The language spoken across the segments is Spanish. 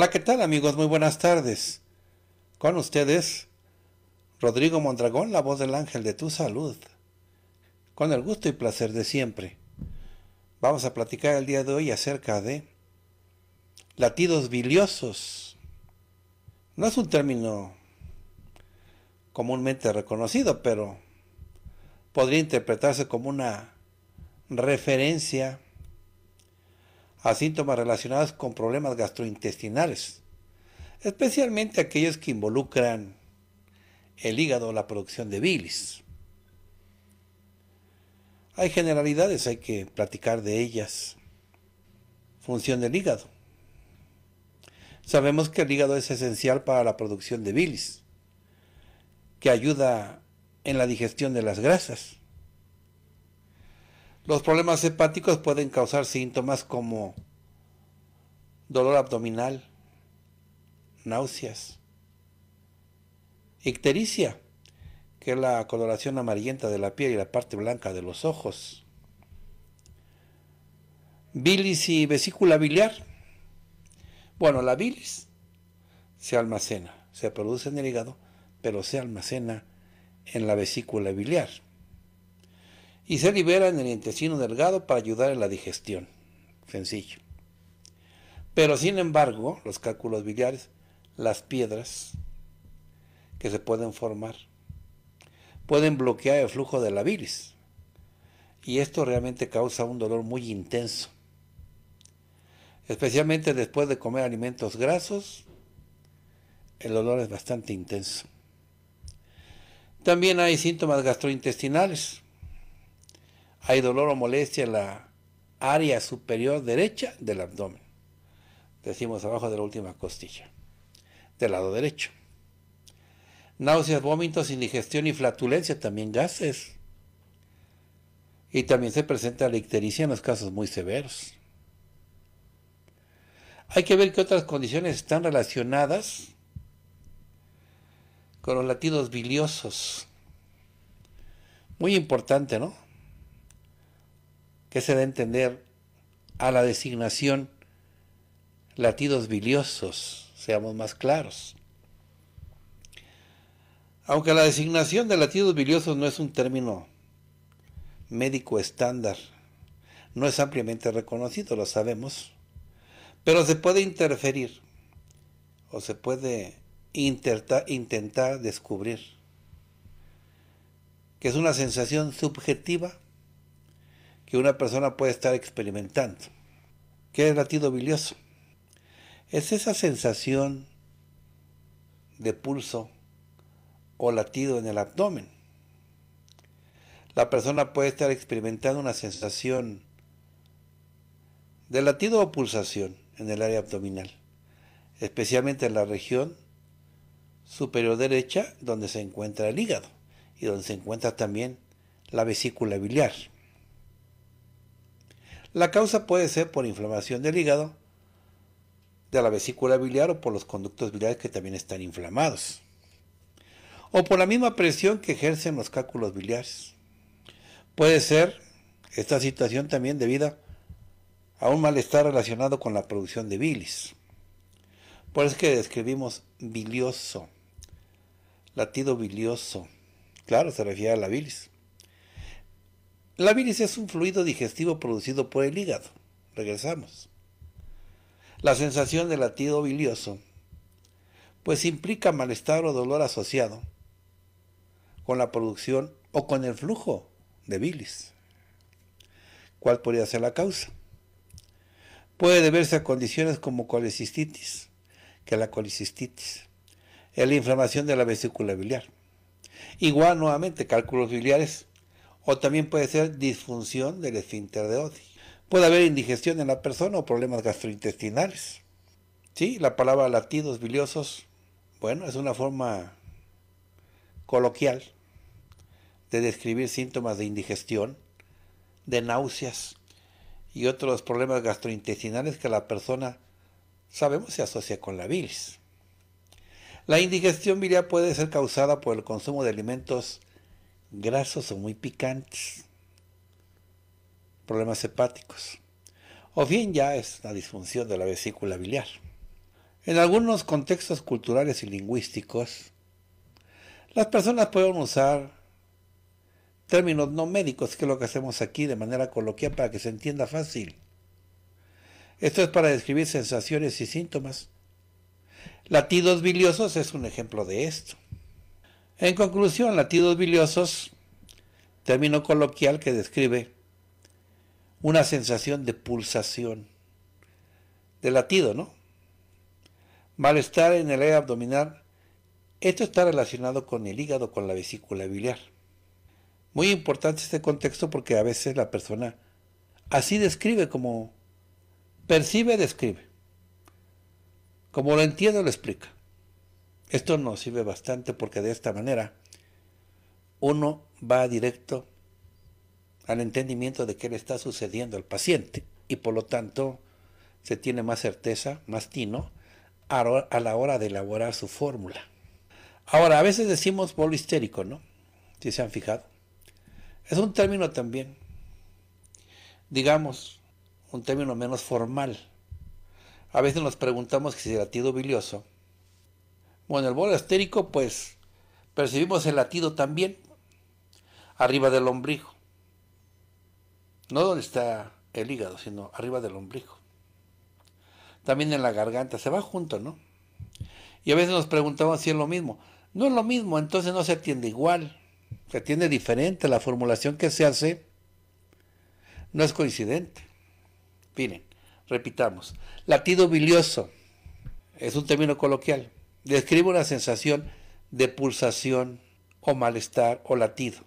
Hola, ¿qué tal amigos? Muy buenas tardes. Con ustedes, Rodrigo Mondragón, la voz del ángel de tu salud. Con el gusto y placer de siempre. Vamos a platicar el día de hoy acerca de latidos biliosos. No es un término comúnmente reconocido, pero podría interpretarse como una referencia a síntomas relacionados con problemas gastrointestinales, especialmente aquellos que involucran el hígado o la producción de bilis. Hay generalidades, hay que platicar de ellas. Función del hígado. Sabemos que el hígado es esencial para la producción de bilis, que ayuda en la digestión de las grasas los problemas hepáticos pueden causar síntomas como dolor abdominal, náuseas, ictericia, que es la coloración amarillenta de la piel y la parte blanca de los ojos, bilis y vesícula biliar. Bueno, la bilis se almacena, se produce en el hígado, pero se almacena en la vesícula biliar y se libera en el intestino delgado para ayudar en la digestión. Sencillo. Pero sin embargo, los cálculos biliares, las piedras que se pueden formar, pueden bloquear el flujo de la bilis. Y esto realmente causa un dolor muy intenso. Especialmente después de comer alimentos grasos, el dolor es bastante intenso. También hay síntomas gastrointestinales hay dolor o molestia en la área superior derecha del abdomen. Decimos abajo de la última costilla, del lado derecho. Náuseas, vómitos, indigestión y flatulencia, también gases. Y también se presenta la ictericia en los casos muy severos. Hay que ver qué otras condiciones están relacionadas con los latidos biliosos. Muy importante, ¿no? que se da a entender a la designación latidos biliosos, seamos más claros. Aunque la designación de latidos biliosos no es un término médico estándar, no es ampliamente reconocido, lo sabemos, pero se puede interferir o se puede intentar descubrir que es una sensación subjetiva que una persona puede estar experimentando. ¿Qué es latido bilioso? Es esa sensación de pulso o latido en el abdomen. La persona puede estar experimentando una sensación de latido o pulsación en el área abdominal, especialmente en la región superior derecha donde se encuentra el hígado y donde se encuentra también la vesícula biliar. La causa puede ser por inflamación del hígado, de la vesícula biliar o por los conductos biliares que también están inflamados. O por la misma presión que ejercen los cálculos biliares. Puede ser esta situación también debida a un malestar relacionado con la producción de bilis. Por eso es que describimos bilioso, latido bilioso. Claro, se refiere a la bilis. La bilis es un fluido digestivo producido por el hígado. Regresamos. La sensación de latido bilioso, pues implica malestar o dolor asociado con la producción o con el flujo de bilis. ¿Cuál podría ser la causa? Puede deberse a condiciones como colecistitis, que la colecistitis es la inflamación de la vesícula biliar. Igual nuevamente cálculos biliares o también puede ser disfunción del esfínter de odio. Puede haber indigestión en la persona o problemas gastrointestinales. Sí, la palabra latidos biliosos, bueno, es una forma coloquial de describir síntomas de indigestión, de náuseas y otros problemas gastrointestinales que la persona sabemos se asocia con la bilis. La indigestión biliar puede ser causada por el consumo de alimentos grasos o muy picantes, problemas hepáticos, o bien ya es la disfunción de la vesícula biliar. En algunos contextos culturales y lingüísticos, las personas pueden usar términos no médicos, que es lo que hacemos aquí de manera coloquial para que se entienda fácil. Esto es para describir sensaciones y síntomas. Latidos biliosos es un ejemplo de esto. En conclusión, Latidos biliosos, término coloquial que describe una sensación de pulsación, de latido, ¿no? Malestar en el área abdominal. Esto está relacionado con el hígado, con la vesícula biliar. Muy importante este contexto porque a veces la persona así describe como percibe, describe. Como lo entiende, lo explica. Esto nos sirve bastante porque de esta manera uno va directo al entendimiento de qué le está sucediendo al paciente y por lo tanto se tiene más certeza, más tino a la hora de elaborar su fórmula. Ahora, a veces decimos bolo histérico, ¿no? Si se han fijado. Es un término también, digamos, un término menos formal. A veces nos preguntamos si el latido bilioso bueno, el bolo estérico, pues percibimos el latido también, arriba del ombligo. No donde está el hígado, sino arriba del ombligo. También en la garganta, se va junto, ¿no? Y a veces nos preguntamos si es lo mismo. No es lo mismo, entonces no se atiende igual, se atiende diferente, la formulación que se hace no es coincidente. Miren, repitamos, latido bilioso es un término coloquial describe una sensación de pulsación o malestar o latido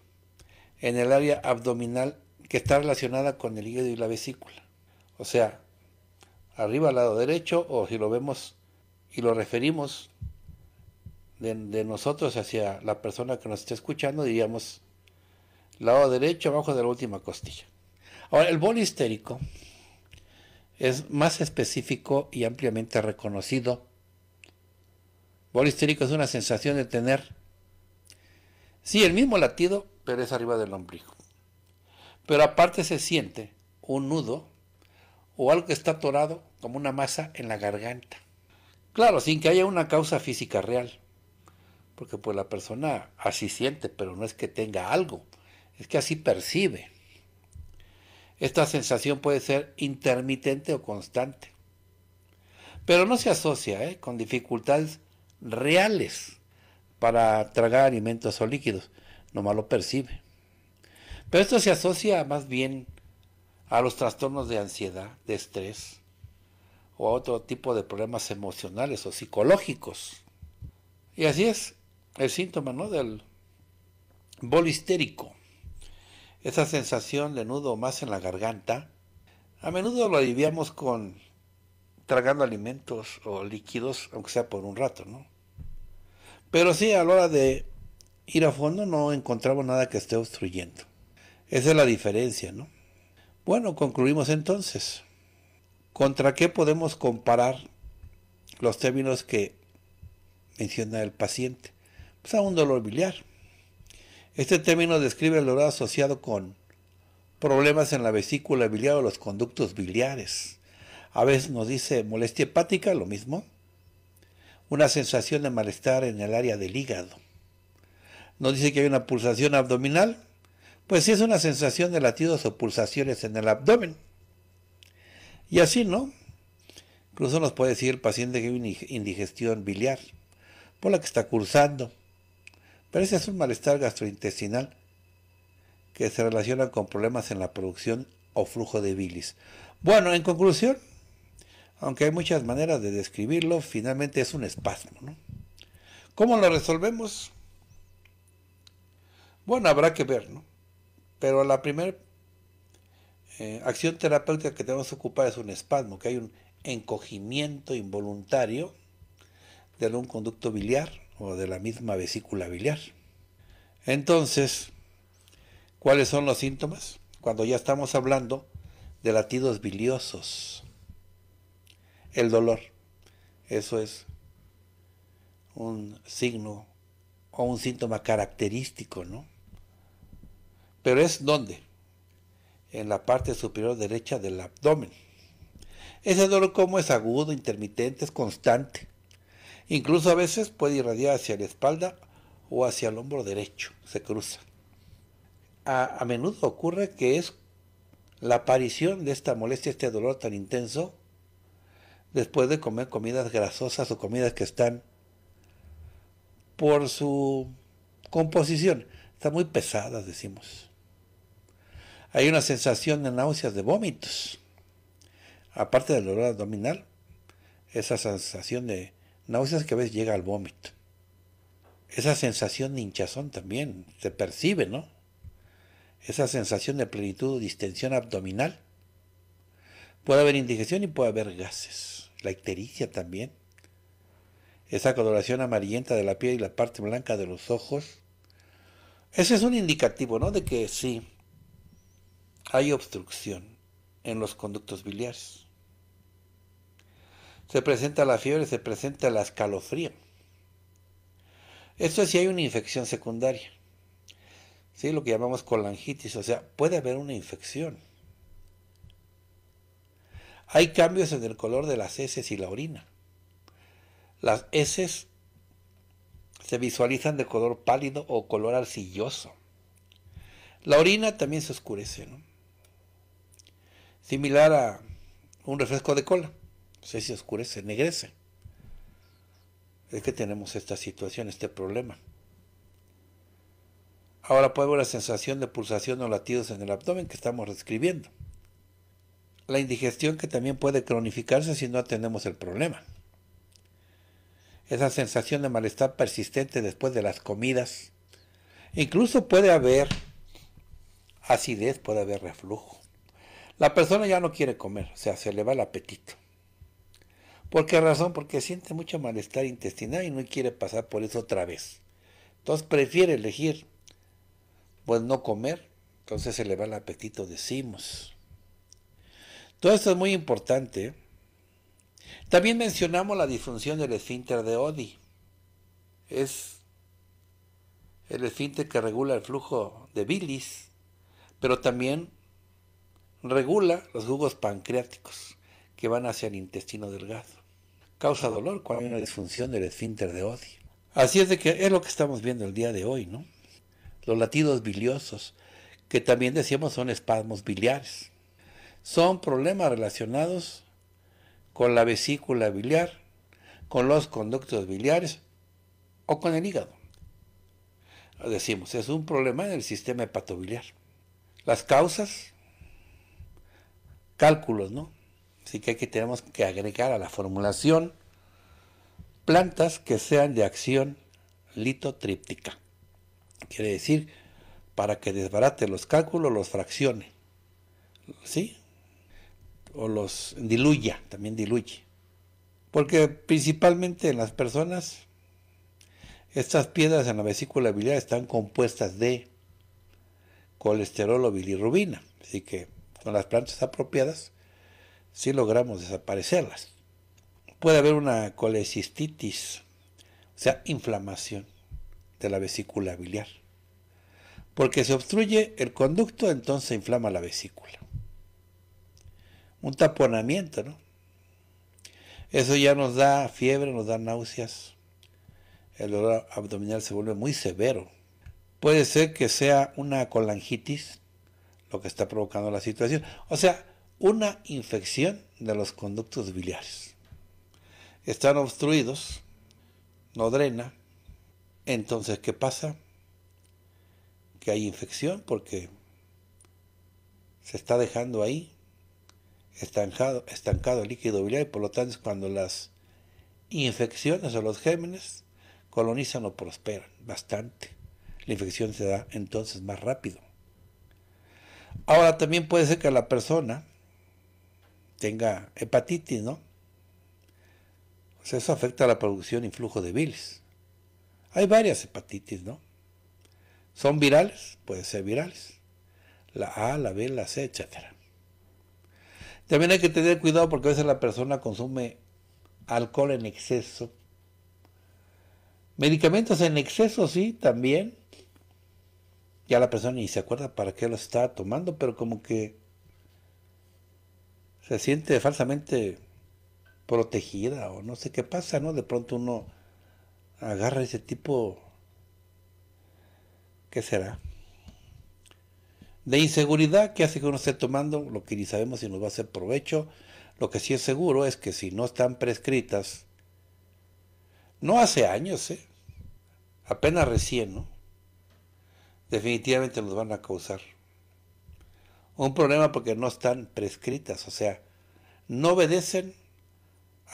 en el área abdominal que está relacionada con el hígado y la vesícula. O sea, arriba al lado derecho o si lo vemos y lo referimos de, nosotros hacia la persona que nos está escuchando, diríamos lado derecho abajo de la última costilla. Ahora, el bol histérico es más específico y ampliamente reconocido Bol histérico es una sensación de tener, sí, el mismo latido, pero es arriba del ombligo. Pero aparte se siente un nudo o algo que está atorado como una masa en la garganta. Claro, sin que haya una causa física real. Porque pues la persona así siente, pero no es que tenga algo, es que así percibe. Esta sensación puede ser intermitente o constante. Pero no se asocia ¿eh? con dificultades reales para tragar alimentos o líquidos, nomás lo percibe. Pero esto se asocia más bien a los trastornos de ansiedad, de estrés o a otro tipo de problemas emocionales o psicológicos. Y así es el síntoma ¿no? del histérico Esa sensación de nudo más en la garganta, a menudo lo aliviamos con tragando alimentos o líquidos, aunque sea por un rato, ¿no? Pero sí, a la hora de ir a fondo no encontramos nada que esté obstruyendo. Esa es la diferencia, ¿no? Bueno, concluimos entonces. ¿Contra qué podemos comparar los términos que menciona el paciente? Pues a un dolor biliar. Este término describe el dolor asociado con problemas en la vesícula biliar o los conductos biliares. A veces nos dice molestia hepática, lo mismo una sensación de malestar en el área del hígado. Nos dice que hay una pulsación abdominal, pues sí es una sensación de latidos o pulsaciones en el abdomen. Y así, ¿no? Incluso nos puede decir el paciente que hay una indigestión biliar, por la que está cursando. Pero ese es un malestar gastrointestinal que se relaciona con problemas en la producción o flujo de bilis. Bueno, en conclusión, aunque hay muchas maneras de describirlo, finalmente es un espasmo. ¿no? ¿Cómo lo resolvemos? Bueno, habrá que ver, ¿no? Pero la primera eh, acción terapéutica que tenemos que ocupar es un espasmo, que hay un encogimiento involuntario de algún conducto biliar o de la misma vesícula biliar. Entonces, ¿cuáles son los síntomas? Cuando ya estamos hablando de latidos biliosos, el dolor. Eso es un signo o un síntoma característico, ¿no? Pero es ¿dónde? En la parte superior derecha del abdomen. Ese dolor como es agudo, intermitente, es constante. Incluso a veces puede irradiar hacia la espalda o hacia el hombro derecho, se cruza. A, a menudo ocurre que es la aparición de esta molestia, este dolor tan intenso, después de comer comidas grasosas o comidas que están por su composición, están muy pesadas, decimos. Hay una sensación de náuseas, de vómitos. Aparte del dolor abdominal, esa sensación de náuseas que a veces llega al vómito. Esa sensación de hinchazón también se percibe, ¿no? Esa sensación de plenitud, distensión abdominal Puede haber indigestión y puede haber gases. La ictericia también. Esa coloración amarillenta de la piel y la parte blanca de los ojos. Ese es un indicativo, ¿no? De que sí, hay obstrucción en los conductos biliares. Se presenta la fiebre, se presenta la escalofría. Esto es si hay una infección secundaria. ¿sí? Lo que llamamos colangitis, o sea, puede haber una infección. Hay cambios en el color de las heces y la orina. Las heces se visualizan de color pálido o color arcilloso. La orina también se oscurece, ¿no? Similar a un refresco de cola. Se, si oscurece, negrece. Es que tenemos esta situación, este problema. Ahora puede ver la sensación de pulsación o latidos en el abdomen que estamos describiendo la indigestión que también puede cronificarse si no atendemos el problema. Esa sensación de malestar persistente después de las comidas. Incluso puede haber acidez, puede haber reflujo. La persona ya no quiere comer, o sea, se le va el apetito. ¿Por qué razón? Porque siente mucho malestar intestinal y no quiere pasar por eso otra vez. Entonces prefiere elegir, pues no comer, entonces se le va el apetito, decimos. Todo esto es muy importante. También mencionamos la disfunción del esfínter de Odi. Es el esfínter que regula el flujo de bilis, pero también regula los jugos pancreáticos que van hacia el intestino delgado. Causa dolor cuando hay una disfunción del esfínter de Odi. Así es de que es lo que estamos viendo el día de hoy, ¿no? Los latidos biliosos, que también decíamos son espasmos biliares son problemas relacionados con la vesícula biliar, con los conductos biliares o con el hígado. Decimos, es un problema en el sistema hepatobiliar. Las causas, cálculos, ¿no? Así que aquí tenemos que agregar a la formulación plantas que sean de acción litotríptica. Quiere decir, para que desbarate los cálculos, los fraccione. ¿Sí? o los diluya, también diluye. Porque principalmente en las personas, estas piedras en la vesícula biliar están compuestas de colesterol o bilirrubina. Así que con las plantas apropiadas, sí logramos desaparecerlas. Puede haber una colecistitis, o sea, inflamación de la vesícula biliar. Porque se obstruye el conducto, entonces inflama la vesícula un taponamiento, ¿no? Eso ya nos da fiebre, nos da náuseas. El dolor abdominal se vuelve muy severo. Puede ser que sea una colangitis lo que está provocando la situación. O sea, una infección de los conductos biliares. Están obstruidos, no drena. Entonces, ¿qué pasa? Que hay infección porque se está dejando ahí estancado, estancado líquido biliar y por lo tanto es cuando las infecciones o los gérmenes colonizan o prosperan bastante. La infección se da entonces más rápido. Ahora también puede ser que la persona tenga hepatitis, ¿no? O eso afecta a la producción y flujo de bilis. Hay varias hepatitis, ¿no? ¿Son virales? Pueden ser virales. La A, la B, la C, etcétera. También hay que tener cuidado porque a veces la persona consume alcohol en exceso. Medicamentos en exceso, sí, también. Ya la persona ni se acuerda para qué lo está tomando, pero como que se siente falsamente protegida o no sé qué pasa, ¿no? De pronto uno agarra ese tipo, ¿qué será? de inseguridad que hace que uno esté tomando lo que ni sabemos si nos va a hacer provecho. Lo que sí es seguro es que si no están prescritas, no hace años, ¿eh? apenas recién, ¿no? definitivamente nos van a causar un problema porque no están prescritas, o sea, no obedecen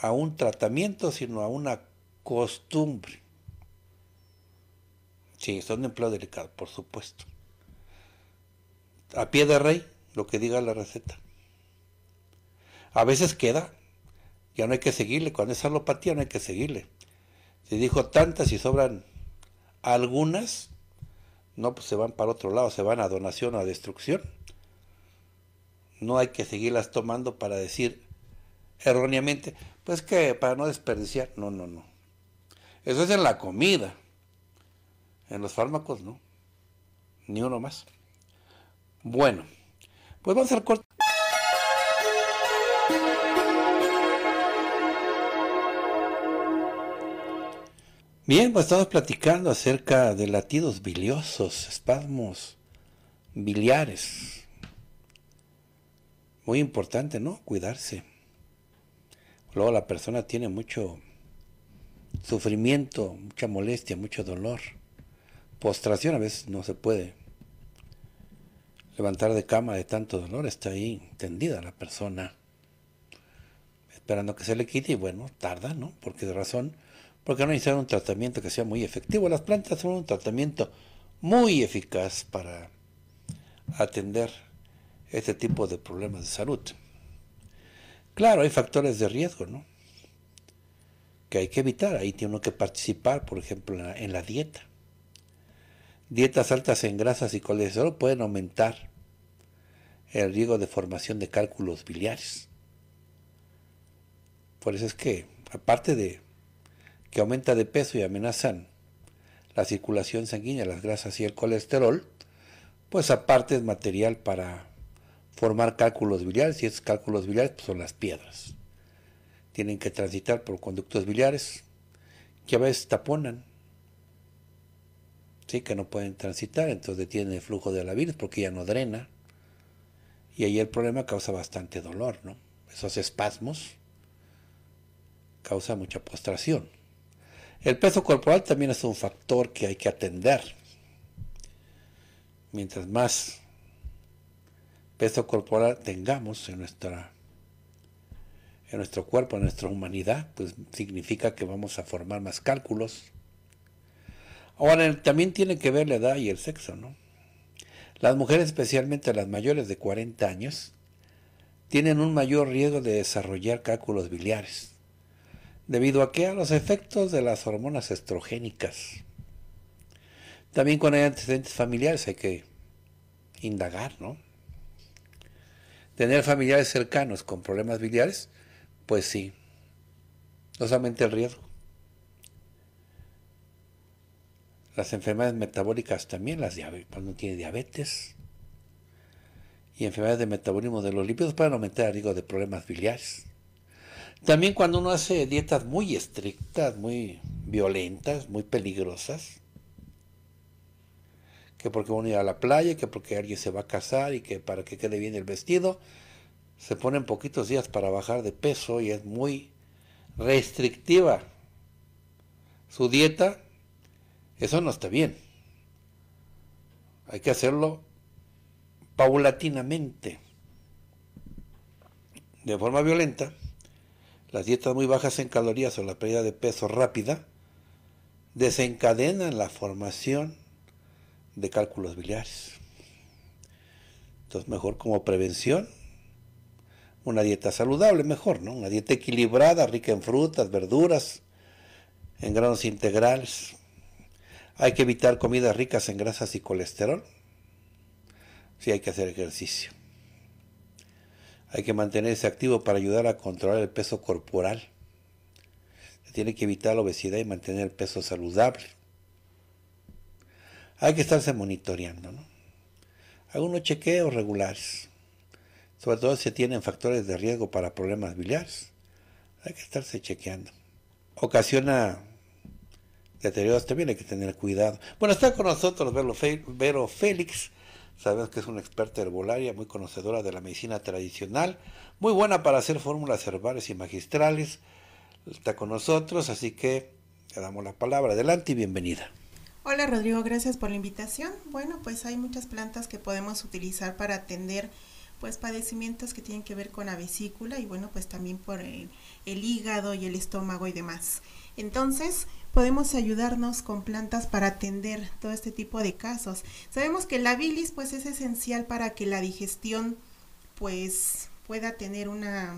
a un tratamiento, sino a una costumbre. Sí, son de empleo delicado, por supuesto a pie de rey lo que diga la receta. A veces queda, ya no hay que seguirle, cuando es alopatía no hay que seguirle. Si dijo tantas y sobran algunas, no, pues se van para otro lado, se van a donación o a destrucción. No hay que seguirlas tomando para decir erróneamente, pues que para no desperdiciar, no, no, no. Eso es en la comida, en los fármacos no, ni uno más. Bueno, pues vamos al corto. Bien, pues estamos platicando acerca de latidos biliosos, espasmos biliares. Muy importante, ¿no? Cuidarse. Luego la persona tiene mucho sufrimiento, mucha molestia, mucho dolor. Postración a veces no se puede levantar de cama de tanto dolor, está ahí tendida la persona, esperando que se le quite y bueno, tarda, ¿no? Porque de razón, porque no necesitan un tratamiento que sea muy efectivo. Las plantas son un tratamiento muy eficaz para atender este tipo de problemas de salud. Claro, hay factores de riesgo, ¿no? Que hay que evitar. Ahí tiene uno que participar, por ejemplo, en la, en la dieta. Dietas altas en grasas y colesterol pueden aumentar el riesgo de formación de cálculos biliares. Por eso es que, aparte de que aumenta de peso y amenazan la circulación sanguínea, las grasas y el colesterol, pues aparte es material para formar cálculos biliares y esos cálculos biliares pues, son las piedras. Tienen que transitar por conductos biliares que a veces taponan que no pueden transitar, entonces tiene el flujo de la virus porque ya no drena. Y ahí el problema causa bastante dolor, ¿no? Esos espasmos causa mucha postración. El peso corporal también es un factor que hay que atender. Mientras más peso corporal tengamos en, nuestra, en nuestro cuerpo, en nuestra humanidad, pues significa que vamos a formar más cálculos, Ahora, también tiene que ver la edad y el sexo, ¿no? Las mujeres, especialmente las mayores de 40 años, tienen un mayor riesgo de desarrollar cálculos biliares, debido a que a los efectos de las hormonas estrogénicas. También cuando hay antecedentes familiares hay que indagar, ¿no? Tener familiares cercanos con problemas biliares, pues sí, no solamente el riesgo. Las enfermedades metabólicas también, las diabetes, cuando tiene diabetes. Y enfermedades de metabolismo de los lípidos pueden aumentar el riesgo de problemas biliares. También cuando uno hace dietas muy estrictas, muy violentas, muy peligrosas, que porque uno ir a la playa, que porque alguien se va a casar y que para que quede bien el vestido, se ponen poquitos días para bajar de peso y es muy restrictiva su dieta eso no está bien. Hay que hacerlo paulatinamente. De forma violenta, las dietas muy bajas en calorías o la pérdida de peso rápida desencadenan la formación de cálculos biliares. Entonces, mejor como prevención, una dieta saludable, mejor, ¿no? Una dieta equilibrada, rica en frutas, verduras, en granos integrales, hay que evitar comidas ricas en grasas y colesterol. Sí, hay que hacer ejercicio. Hay que mantenerse activo para ayudar a controlar el peso corporal. Se tiene que evitar la obesidad y mantener el peso saludable. Hay que estarse monitoreando, ¿no? Algunos chequeos regulares. Sobre todo si tienen factores de riesgo para problemas biliares. Hay que estarse chequeando. Ocasiona deterioros también hay que tener cuidado. Bueno, está con nosotros Vero, Félix. Sabemos que es una experta herbolaria, muy conocedora de la medicina tradicional, muy buena para hacer fórmulas herbales y magistrales. Está con nosotros, así que le damos la palabra. Adelante y bienvenida. Hola Rodrigo, gracias por la invitación. Bueno, pues hay muchas plantas que podemos utilizar para atender pues padecimientos que tienen que ver con la vesícula y bueno, pues también por el hígado y el estómago y demás. Entonces, podemos ayudarnos con plantas para atender todo este tipo de casos. Sabemos que la bilis pues es esencial para que la digestión pues pueda tener una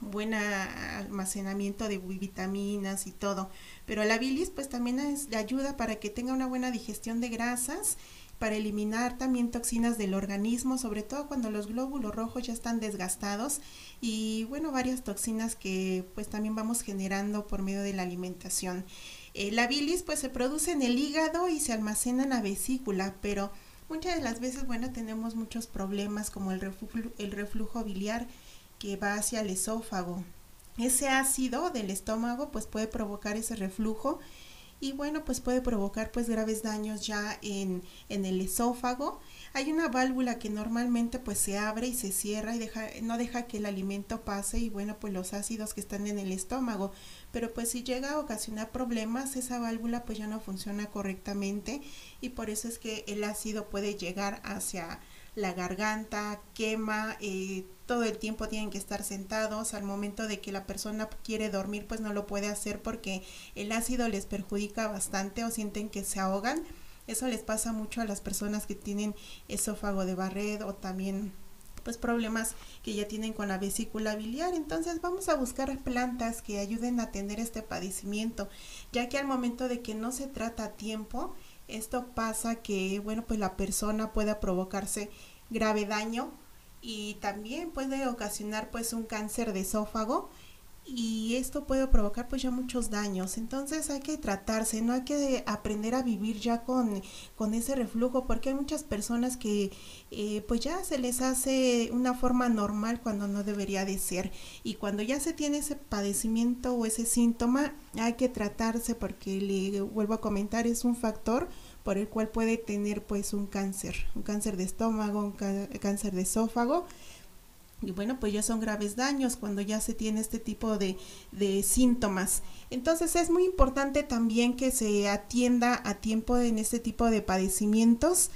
buen almacenamiento de vitaminas y todo, pero la bilis pues también ayuda para que tenga una buena digestión de grasas para eliminar también toxinas del organismo, sobre todo cuando los glóbulos rojos ya están desgastados y bueno, varias toxinas que pues también vamos generando por medio de la alimentación. Eh, la bilis pues se produce en el hígado y se almacena en la vesícula, pero muchas de las veces bueno tenemos muchos problemas como el, el reflujo biliar que va hacia el esófago. Ese ácido del estómago pues puede provocar ese reflujo y bueno, pues puede provocar pues graves daños ya en, en el esófago. Hay una válvula que normalmente pues se abre y se cierra y deja, no deja que el alimento pase y bueno, pues los ácidos que están en el estómago. Pero pues si llega a ocasionar problemas, esa válvula pues ya no funciona correctamente y por eso es que el ácido puede llegar hacia la garganta, quema, eh, todo el tiempo tienen que estar sentados. Al momento de que la persona quiere dormir, pues no lo puede hacer porque el ácido les perjudica bastante o sienten que se ahogan. Eso les pasa mucho a las personas que tienen esófago de barred o también pues problemas que ya tienen con la vesícula biliar. Entonces vamos a buscar plantas que ayuden a atender este padecimiento, ya que al momento de que no se trata a tiempo, esto pasa que, bueno, pues la persona pueda provocarse grave daño y también puede ocasionar pues un cáncer de esófago y esto puede provocar pues ya muchos daños. Entonces hay que tratarse, no hay que aprender a vivir ya con, ese reflujo porque hay muchas personas que eh, pues ya se les hace una forma normal cuando no debería de ser. Y cuando ya se tiene ese padecimiento o ese síntoma hay que tratarse porque le vuelvo a comentar es un factor por el cual puede tener pues un cáncer, un cáncer de estómago, un cáncer de esófago y bueno, pues ya son graves daños cuando ya se tiene este tipo de, de, síntomas. Entonces es muy importante también que se atienda a tiempo en este tipo de padecimientos,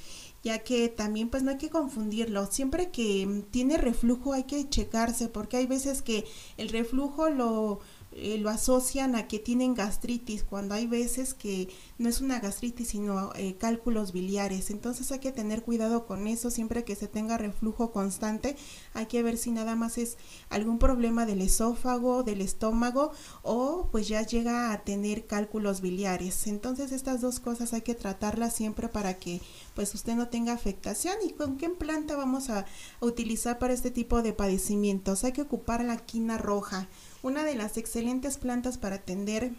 ya que también pues no hay que confundirlo. Siempre que mm, tiene reflujo hay que checarse porque hay veces que el reflujo lo eh, lo asocian a que tienen gastritis, cuando hay veces que no es una gastritis, sino eh, cálculos biliares. Entonces hay que tener cuidado con eso, siempre que se tenga reflujo constante, hay que ver si nada más es algún problema del esófago, del estómago, o pues ya llega a tener cálculos biliares. Entonces estas dos cosas hay que tratarlas siempre para que pues usted no tenga afectación. ¿Y con qué planta vamos a utilizar para este tipo de padecimientos? Hay que ocupar la quina roja una de las excelentes plantas para atender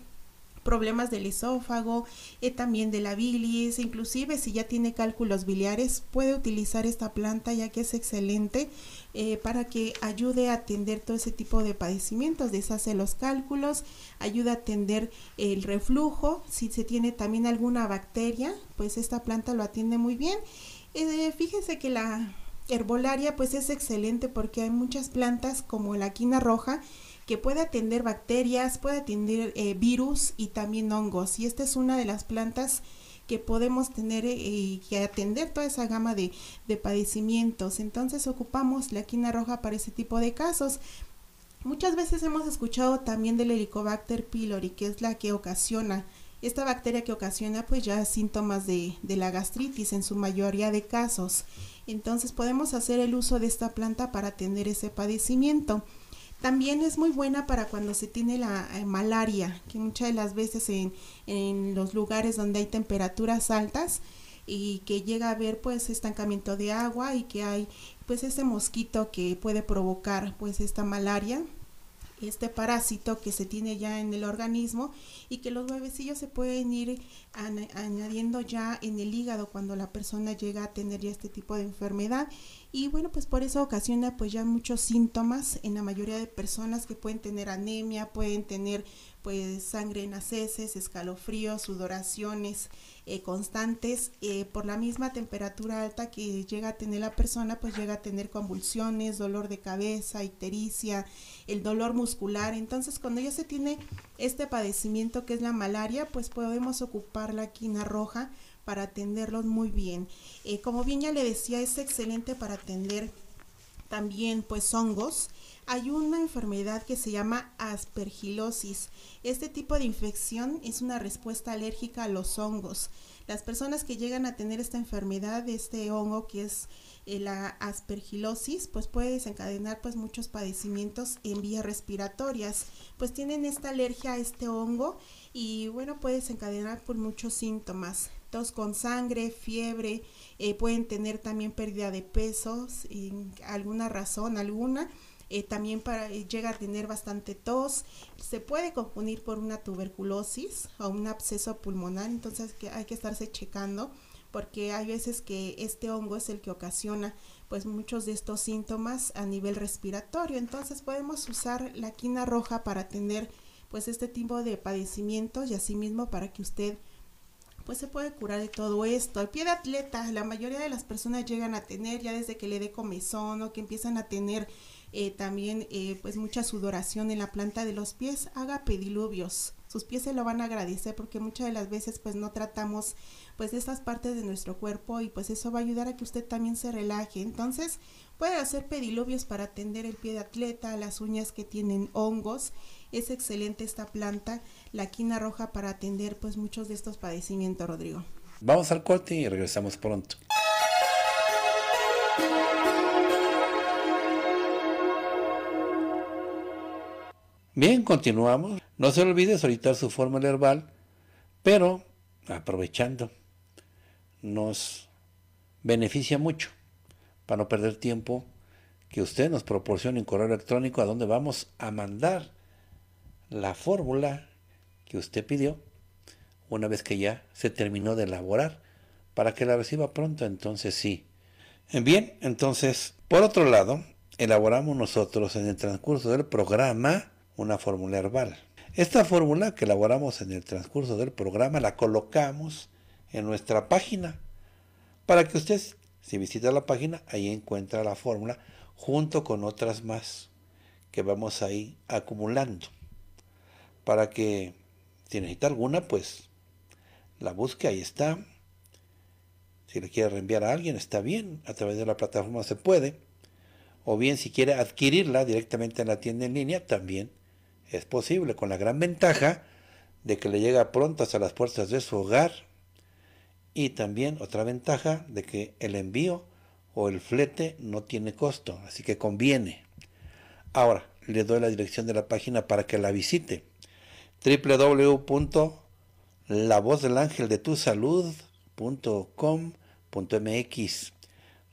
problemas del esófago, y también de la bilis, inclusive si ya tiene cálculos biliares, puede utilizar esta planta ya que es excelente eh, para que ayude a atender todo ese tipo de padecimientos, deshace los cálculos, ayuda a atender el reflujo, si se tiene también alguna bacteria, pues esta planta lo atiende muy bien. Eh, fíjense que la herbolaria pues es excelente porque hay muchas plantas como la quina roja, que puede atender bacterias, puede atender eh, virus y también hongos. Y esta es una de las plantas que podemos tener eh, y que atender toda esa gama de, padecimientos. Entonces ocupamos la quina roja para ese tipo de casos. Muchas veces hemos escuchado también del Helicobacter pylori, que es la que ocasiona esta bacteria que ocasiona pues ya síntomas de, la gastritis en su mayoría de casos. Entonces podemos hacer el uso de esta planta para atender ese padecimiento. También es muy buena para cuando se tiene la eh, malaria, que muchas de las veces en, los lugares donde hay temperaturas altas y que llega a haber pues estancamiento de agua y que hay pues este mosquito que puede provocar pues esta malaria este parásito que se tiene ya en el organismo y que los huevecillos se pueden ir añadiendo ya en el hígado cuando la persona llega a tener ya este tipo de enfermedad y bueno, pues por eso ocasiona pues ya muchos síntomas en la mayoría de personas que pueden tener anemia, pueden tener pues sangre en las escalofríos, sudoraciones eh, constantes, eh, por la misma temperatura alta que llega a tener la persona, pues llega a tener convulsiones, dolor de cabeza, ictericia, el dolor muscular. Entonces, cuando ya se tiene este padecimiento que es la malaria, pues podemos ocupar la quina roja para atenderlos muy bien. Eh, como bien ya le decía, es excelente para atender también pues hongos. Hay una enfermedad que se llama aspergilosis. Este tipo de infección es una respuesta alérgica a los hongos. Las personas que llegan a tener esta enfermedad, este hongo que es eh, la aspergilosis, pues puede desencadenar pues muchos padecimientos en vías respiratorias. Pues tienen esta alergia a este hongo y bueno, puede desencadenar por muchos síntomas tos con sangre, fiebre, eh, pueden tener también pérdida de pesos, alguna razón alguna. Eh, también para, eh, llega a tener bastante tos, se puede confundir por una tuberculosis o un absceso pulmonar, entonces que hay que estarse checando porque hay veces que este hongo es el que ocasiona pues muchos de estos síntomas a nivel respiratorio, entonces podemos usar la quina roja para tener pues este tipo de padecimientos y asimismo para que usted pues se puede curar de todo esto. El pie de atleta, la mayoría de las personas llegan a tener ya desde que le dé comezón o que empiezan a tener eh, también eh, pues mucha sudoración en la planta de los pies, haga pediluvios. Sus pies se lo van a agradecer porque muchas de las veces pues no tratamos pues estas partes de nuestro cuerpo y pues eso va a ayudar a que usted también se relaje. Entonces puede hacer pediluvios para atender el pie de atleta, las uñas que tienen hongos es excelente esta planta, la quina roja, para atender pues muchos de estos padecimientos, Rodrigo. Vamos al corte y regresamos pronto. Bien, continuamos. No se olvide solicitar su fórmula herbal, pero aprovechando, nos beneficia mucho para no perder tiempo que usted nos proporcione un correo electrónico a donde vamos a mandar la fórmula que usted pidió una vez que ya se terminó de elaborar para que la reciba pronto, entonces sí. Bien, entonces, por otro lado, elaboramos nosotros en el transcurso del programa una fórmula herbal. Esta fórmula que elaboramos en el transcurso del programa la colocamos en nuestra página para que usted, si visita la página, ahí encuentra la fórmula junto con otras más que vamos ahí acumulando para que si necesita alguna, pues la busque, ahí está. Si le quiere reenviar a alguien, está bien, a través de la plataforma se puede. O bien si quiere adquirirla directamente en la tienda en línea, también es posible, con la gran ventaja de que le llega pronto hasta las puertas de su hogar. Y también otra ventaja de que el envío o el flete no tiene costo, así que conviene. Ahora, le doy la dirección de la página para que la visite www.lavozdelangeldetusalud.com.mx.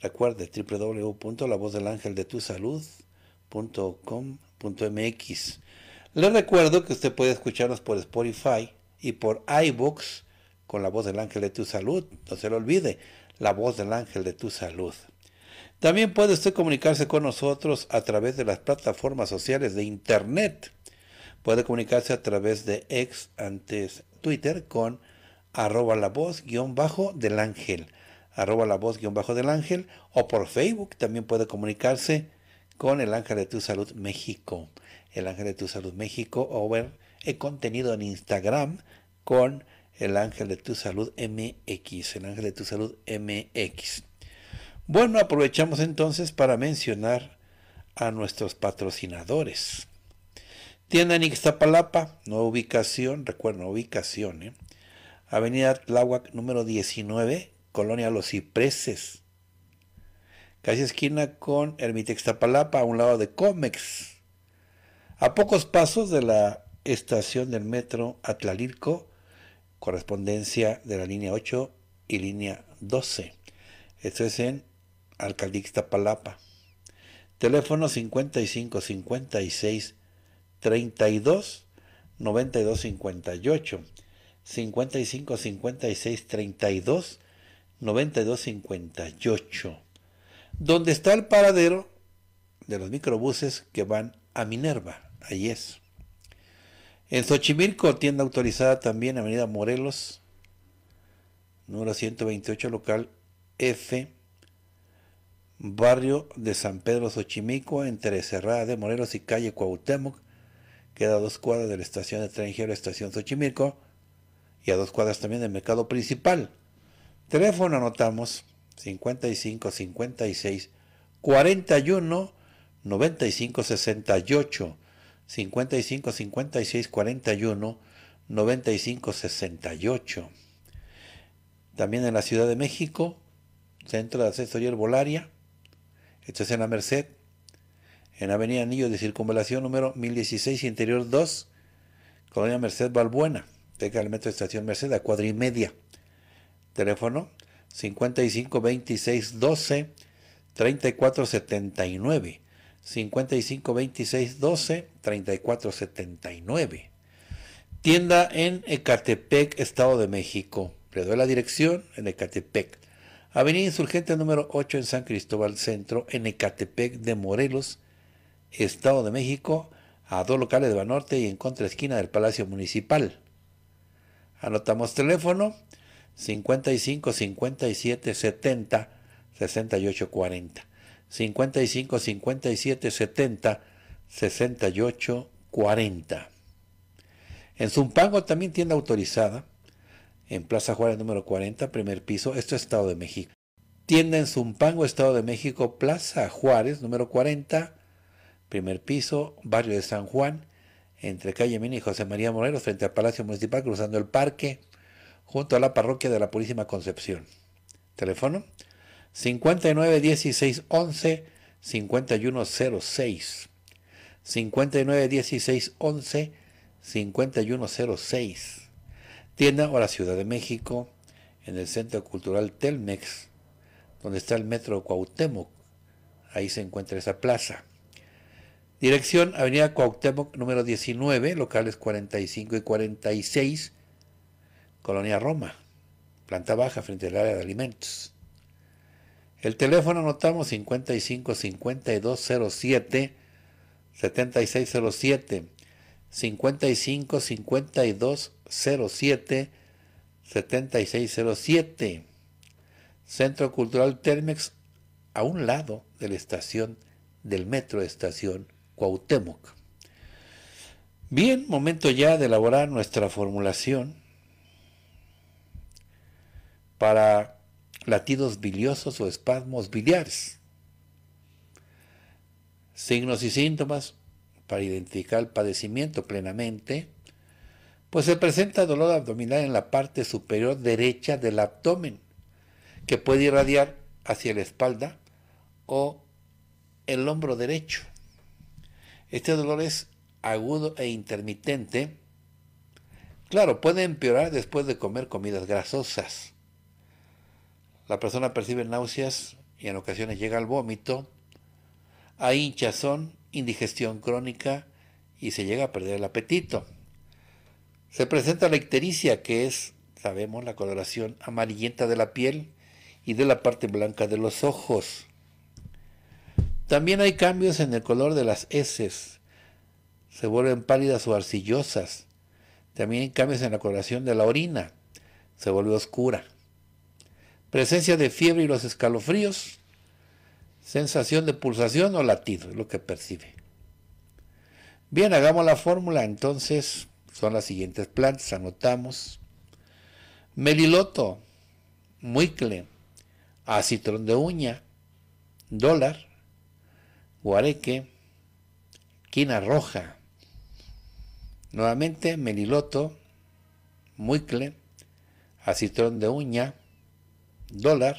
Recuerde www.lavozdelangeldetusalud.com.mx. Le recuerdo que usted puede escucharnos por Spotify y por iBooks con la voz del ángel de tu salud. No se lo olvide, la voz del ángel de tu salud. También puede usted comunicarse con nosotros a través de las plataformas sociales de Internet. Puede comunicarse a través de ex antes Twitter con arroba la voz guión bajo del ángel, arroba la voz guión bajo del ángel, o por Facebook también puede comunicarse con el ángel de tu salud México, el ángel de tu salud México, o ver el contenido en Instagram con el ángel de tu salud MX, el ángel de tu salud MX. Bueno, aprovechamos entonces para mencionar a nuestros patrocinadores. Tienda en Ixtapalapa, nueva ubicación, recuerdo, ubicación, ¿eh? Avenida Tláhuac número 19, Colonia Los Cipreses. Casi esquina con Ermita Ixtapalapa, a un lado de Comex. A pocos pasos de la estación del metro Atlalilco, correspondencia de la línea 8 y línea 12. Esto es en Alcaldía Ixtapalapa. Teléfono 55 56 32 92 58 55 56 32 92 58 donde está el paradero de los microbuses que van a Minerva ahí es en Xochimilco tienda autorizada también Avenida Morelos número 128 local F barrio de San Pedro Xochimilco entre Cerrada de Morelos y calle Cuauhtémoc queda a dos cuadras de la estación de tren estación Xochimilco, y a dos cuadras también del mercado principal. Teléfono anotamos 55 56 41 95 68 55 56 41 95 68. También en la Ciudad de México, Centro de Asesoría Herbolaria, esto es en la Merced, en Avenida Anillo de Circunvalación número 1016, Interior 2, Colonia Merced Balbuena, cerca del metro Estación Merced, a cuadra y media. Teléfono 55 26 12 34 79. 12 34 Tienda en Ecatepec, Estado de México. Le doy la dirección en Ecatepec. Avenida Insurgente número 8 en San Cristóbal Centro, en Ecatepec de Morelos, Estado de México, a dos locales de Banorte y en contra esquina del Palacio Municipal. Anotamos teléfono 55 57 70 68 40. 55 57 70 68 40. En Zumpango también tienda autorizada, en Plaza Juárez número 40, primer piso, esto es Estado de México. Tienda en Zumpango, Estado de México, Plaza Juárez número 40, primer piso, barrio de San Juan, entre calle Mina y José María Morelos, frente al Palacio Municipal, cruzando el parque, junto a la parroquia de la Purísima Concepción. Teléfono 59 11 5106. 59 11 5106. Tienda o la Ciudad de México, en el Centro Cultural Telmex, donde está el Metro Cuauhtémoc. Ahí se encuentra esa plaza. Dirección Avenida Cuauhtémoc número 19, locales 45 y 46, Colonia Roma, planta baja frente al área de alimentos. El teléfono anotamos 55 5207 7607 55 5207 7607 Centro Cultural Térmex, a un lado de la estación del metro estación Cuauhtémoc. Bien, momento ya de elaborar nuestra formulación para latidos biliosos o espasmos biliares. Signos y síntomas para identificar el padecimiento plenamente. Pues se presenta dolor abdominal en la parte superior derecha del abdomen, que puede irradiar hacia la espalda o el hombro derecho. Este dolor es agudo e intermitente. Claro, puede empeorar después de comer comidas grasosas. La persona percibe náuseas y en ocasiones llega al vómito. Hay hinchazón, indigestión crónica y se llega a perder el apetito. Se presenta la ictericia, que es, sabemos, la coloración amarillenta de la piel y de la parte blanca de los ojos. También hay cambios en el color de las heces. Se vuelven pálidas o arcillosas. También hay cambios en la coloración de la orina. Se vuelve oscura. Presencia de fiebre y los escalofríos. Sensación de pulsación o latido, lo que percibe. Bien, hagamos la fórmula. Entonces, son las siguientes plantas. Anotamos. Meliloto, muicle, acitrón de uña, dólar, Guareque, Quina Roja, nuevamente Meniloto, Muicle, Acitrón de Uña, Dólar,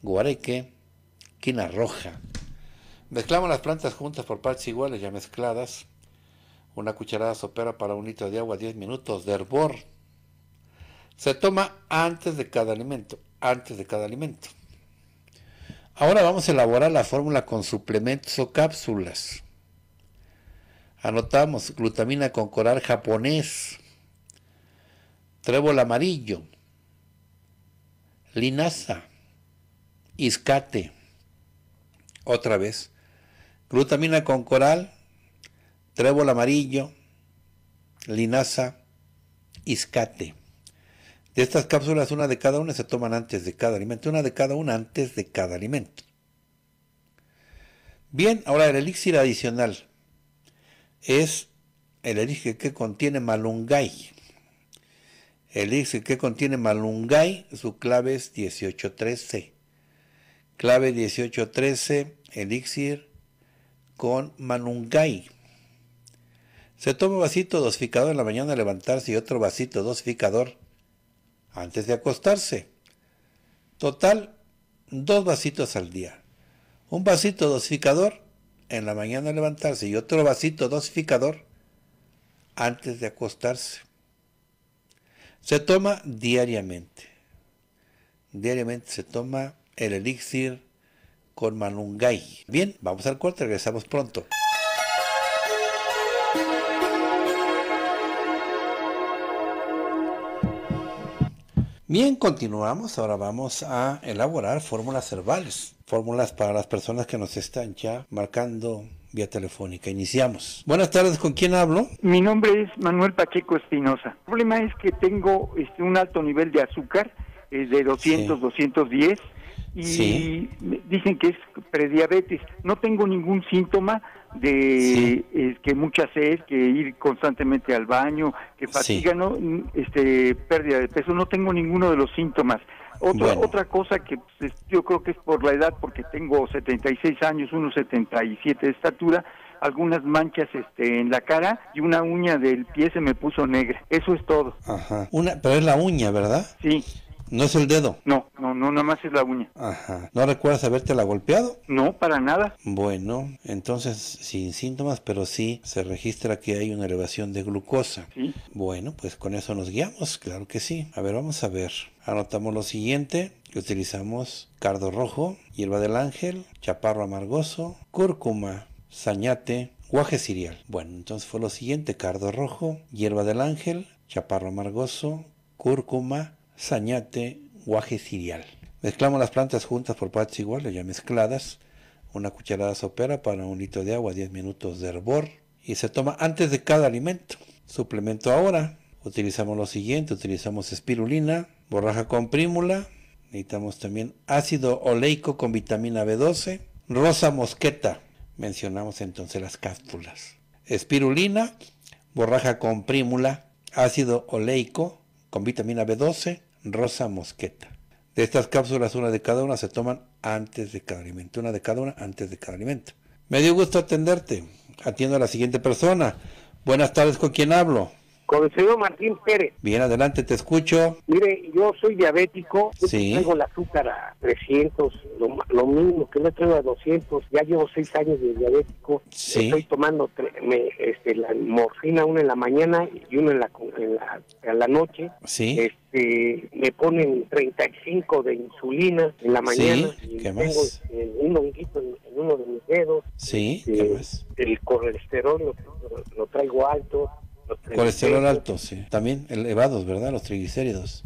Guareque, Quina Roja. Mezclamos las plantas juntas por partes iguales ya mezcladas. Una cucharada sopera para un litro de agua, 10 minutos de hervor. Se toma antes de cada alimento, antes de cada alimento. Ahora vamos a elaborar la fórmula con suplementos o cápsulas. Anotamos glutamina con coral japonés, trébol amarillo, linaza, iscate. Otra vez, glutamina con coral, trébol amarillo, linaza, iscate. De estas cápsulas, una de cada una se toman antes de cada alimento, una de cada una antes de cada alimento. Bien, ahora el elixir adicional es el elixir que contiene malungay. El elixir que contiene malungay, su clave es 1813. Clave 1813, elixir con malungay. Se toma un vasito dosificador en la mañana al levantarse y otro vasito dosificador antes de acostarse. Total, dos vasitos al día. Un vasito dosificador en la mañana levantarse y otro vasito dosificador antes de acostarse. Se toma diariamente. Diariamente se toma el elixir con manungay. Bien, vamos al corte, regresamos pronto. Bien, continuamos. Ahora vamos a elaborar fórmulas herbales, fórmulas para las personas que nos están ya marcando vía telefónica. Iniciamos. Buenas tardes, ¿con quién hablo? Mi nombre es Manuel Pacheco Espinosa. El problema es que tengo este, un alto nivel de azúcar, es eh, de 200, 210, y me dicen que es prediabetes. No tengo ningún síntoma, de que mucha sed, que ir constantemente al baño, que fatiga, no, este, pérdida de peso, no tengo ninguno de los síntomas. Otra, otra cosa que pues, yo creo que es por la edad, porque tengo 76 años, 1,77 de estatura, algunas manchas este, en la cara y una uña del pie se me puso negra. Eso es todo. Ajá. Una, pero es la uña, ¿verdad? Sí. ¿No es el dedo? No, no, no, nada más es la uña. Ajá. ¿No recuerdas haberte la golpeado? No, para nada. Bueno, entonces sin síntomas, pero sí se registra que hay una elevación de glucosa. Sí. Bueno, pues con eso nos guiamos, claro que sí. A ver, vamos a ver. Anotamos lo siguiente, utilizamos cardo rojo, hierba del ángel, chaparro amargoso, cúrcuma, sañate, guaje cereal. Bueno, entonces fue lo siguiente, cardo rojo, hierba del ángel, chaparro amargoso, cúrcuma, sañate, guaje cereal... Mezclamos las plantas juntas por partes iguales, ya mezcladas. Una cucharada sopera para un litro de agua, 10 minutos de hervor. Y se toma antes de cada alimento. Suplemento ahora. Utilizamos lo siguiente, utilizamos espirulina, borraja con prímula. Necesitamos también ácido oleico con vitamina B12. Rosa mosqueta. Mencionamos entonces las cápsulas. Espirulina, borraja con prímula, ácido oleico con vitamina B12 Rosa Mosqueta. De estas cápsulas, una de cada una se toman antes de cada alimento. Una de cada una antes de cada alimento. Me dio gusto atenderte. Atiendo a la siguiente persona. Buenas tardes, ¿con quién hablo? Con el señor Martín Pérez. Bien, adelante, te escucho. Mire, yo soy diabético, sí. tengo el azúcar a 300, lo, mismo que me traigo a 200, ya llevo 6 años de diabético, sí. estoy tomando este, la morfina una en la mañana y una en la, en la, noche. Sí. Este, me ponen 35 de insulina en la mañana y tengo un honguito en, uno de mis dedos. Sí, este, El colesterol lo, lo traigo alto este, Colesterol alto, sí. También elevados, ¿verdad? Los triglicéridos.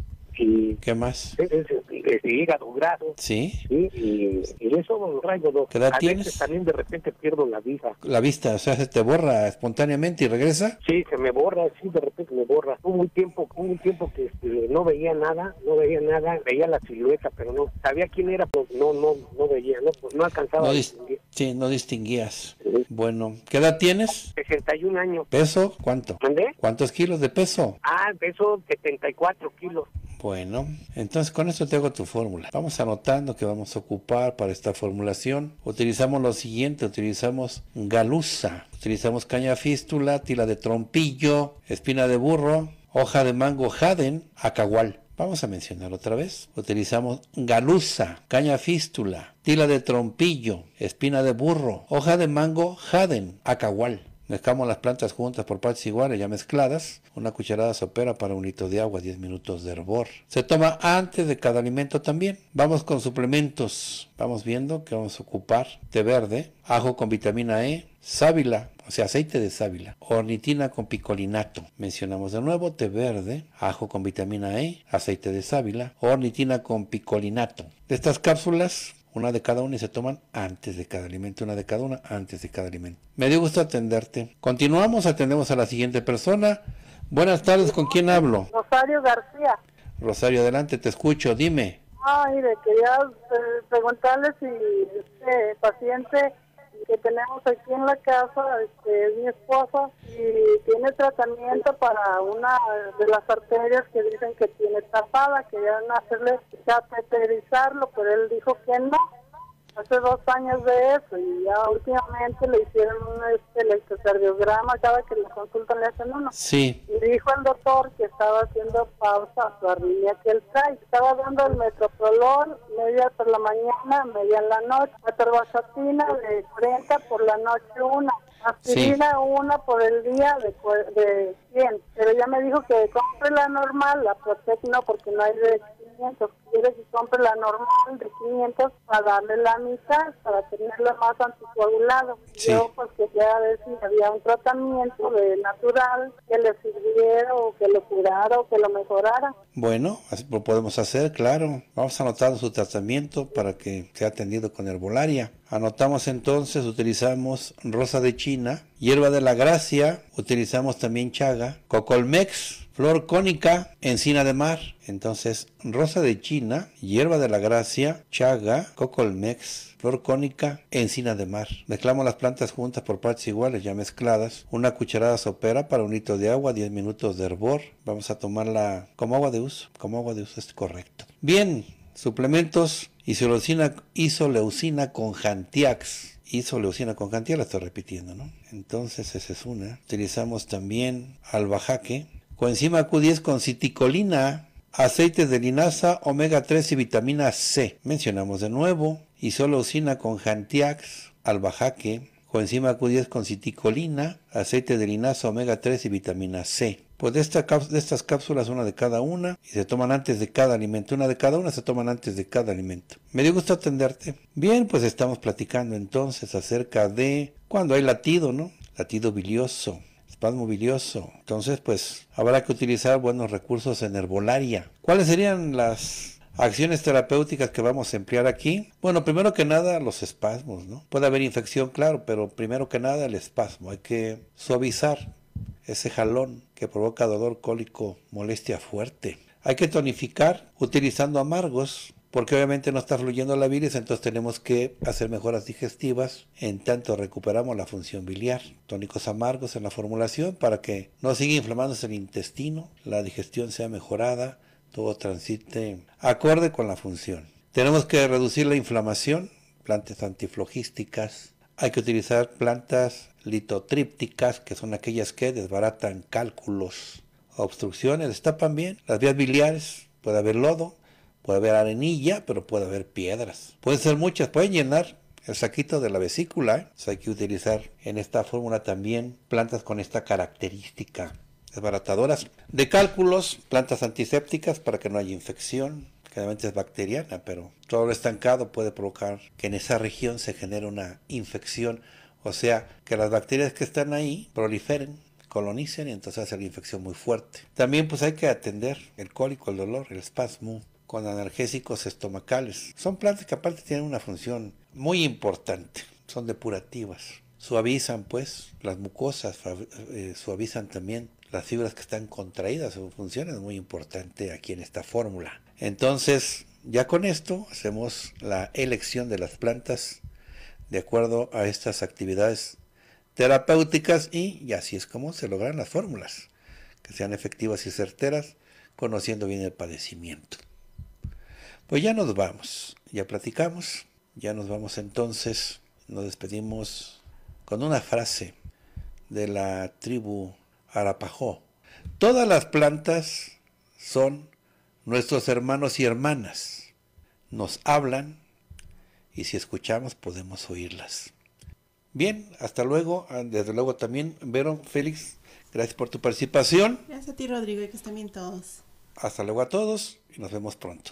¿Qué más? Es, eh, hígado Sí. Y, eso un rayos ¿Qué edad a tienes? Veces también de repente pierdo la vista. La vista, o sea, se te borra espontáneamente y regresa. Sí, se me borra, sí, de repente me borra. Hubo un tiempo, un tiempo que este, no veía nada, no veía nada, veía la silueta, pero no sabía quién era, pues no, no, no veía, no, pues, no alcanzaba. No a sí, no distinguías. Bueno, ¿qué edad tienes? 61 años. ¿Peso? ¿Cuánto? ¿Cuántos kilos de peso? Ah, peso 74 kilos. Bueno, entonces con esto te hago tu fórmula. Vamos anotando que vamos a ocupar para esta formulación. Utilizamos lo siguiente, utilizamos galusa, utilizamos caña fístula, tila de trompillo, espina de burro, hoja de mango jaden, acagual. Vamos a mencionar otra vez. Utilizamos galusa, caña fístula, tila de trompillo, espina de burro, hoja de mango, jaden, acahual. Mezclamos las plantas juntas por partes iguales ya mezcladas. Una cucharada sopera para un litro de agua, 10 minutos de hervor. Se toma antes de cada alimento también. Vamos con suplementos. Vamos viendo que vamos a ocupar. Té verde, ajo con vitamina E, sábila, o sea, aceite de sábila, ornitina con picolinato. Mencionamos de nuevo té verde, ajo con vitamina E, aceite de sábila, ornitina con picolinato. De estas cápsulas una de cada una y se toman antes de cada alimento, una de cada una antes de cada alimento. Me dio gusto atenderte. Continuamos, atendemos a la siguiente persona. Buenas tardes, ¿con quién hablo? Rosario García. Rosario, adelante, te escucho, dime. Ay, quería eh, preguntarle si este paciente que tenemos aquí en la casa este, es mi esposo y tiene tratamiento para una de las arterias que dicen que tiene tapada, que querían hacerle cateterizarlo, pero él dijo que no hace dos años de eso y ya últimamente le hicieron un este, electrocardiograma cada que le consultan le hacen uno. Sí. Y dijo el doctor que estaba haciendo pausa a su que él trae. Estaba dando el metoprolol media por la mañana, media en la noche, atorvastatina de 40 por la noche una. Aspirina una por el día de, de 100, pero ya me dijo que compre la normal, la Protec no, porque no hay de si que compre la normal de 500 para darle la mitad, para tenerlo más anticoagulado. Sí. Yo pues quería ver si había un tratamiento de natural que le sirviera o que lo curara o que lo mejorara. Bueno, así lo podemos hacer, claro. Vamos a anotar su tratamiento para que sea atendido con herbolaria. Anotamos entonces, utilizamos rosa de China, hierba de la gracia, utilizamos también chaga, cocolmex, flor cónica, encina de mar. Entonces, rosa de China hierba de la gracia, chaga, cocolmex, flor cónica, encina de mar. Mezclamos las plantas juntas por partes iguales, ya mezcladas. Una cucharada sopera para un litro de agua, 10 minutos de hervor. Vamos a tomarla como agua de uso, como agua de uso es correcto. Bien, suplementos, isoleucina, isoleucina con Jantiax Isoleucina con Jantiax, la estoy repitiendo, ¿no? Entonces esa es una. Utilizamos también albajaque, coenzima Q10 con citicolina, aceites de linaza, omega 3 y vitamina C. Mencionamos de nuevo, usina con Jantiax, albajaque, coenzima Q10 con citicolina, aceite de linaza, omega 3 y vitamina C. Pues de, estas cápsulas, una de cada una, y se toman antes de cada alimento. Una de cada una se toman antes de cada alimento. Me dio gusto atenderte. Bien, pues estamos platicando entonces acerca de cuando hay latido, ¿no? Latido bilioso espasmo bilioso. Entonces, pues habrá que utilizar buenos recursos en herbolaria. ¿Cuáles serían las acciones terapéuticas que vamos a emplear aquí? Bueno, primero que nada los espasmos, ¿no? Puede haber infección, claro, pero primero que nada el espasmo. Hay que suavizar ese jalón que provoca dolor cólico, molestia fuerte. Hay que tonificar utilizando amargos porque obviamente no está fluyendo la bilis, entonces tenemos que hacer mejoras digestivas, en tanto recuperamos la función biliar, tónicos amargos en la formulación para que no siga inflamándose el intestino, la digestión sea mejorada, todo transite acorde con la función. Tenemos que reducir la inflamación, plantas antiflogísticas, hay que utilizar plantas litotrípticas, que son aquellas que desbaratan cálculos, obstrucciones, destapan bien las vías biliares, puede haber lodo, Puede haber arenilla, pero puede haber piedras. Pueden ser muchas, pueden llenar el saquito de la vesícula. ¿eh? hay que utilizar en esta fórmula también plantas con esta característica. Desbaratadoras. De cálculos, plantas antisépticas para que no haya infección. Generalmente es bacteriana, pero todo lo estancado puede provocar que en esa región se genere una infección. O sea, que las bacterias que están ahí proliferen colonicen y entonces hace la infección muy fuerte. También pues hay que atender el cólico, el dolor, el espasmo, con analgésicos estomacales. Son plantas que aparte tienen una función muy importante, son depurativas. Suavizan pues las mucosas, eh, suavizan también las fibras que están contraídas, su función es muy importante aquí en esta fórmula. Entonces, ya con esto hacemos la elección de las plantas de acuerdo a estas actividades terapéuticas y así es como se logran las fórmulas, que sean efectivas y certeras, conociendo bien el padecimiento. Pues ya nos vamos, ya platicamos, ya nos vamos entonces, nos despedimos con una frase de la tribu Arapajó. Todas las plantas son nuestros hermanos y hermanas. Nos hablan y si escuchamos podemos oírlas. Bien, hasta luego. Ah, desde luego también, Vero, Félix, gracias por tu participación. Gracias a ti, Rodrigo, y que estén bien todos. Hasta luego a todos y nos vemos pronto.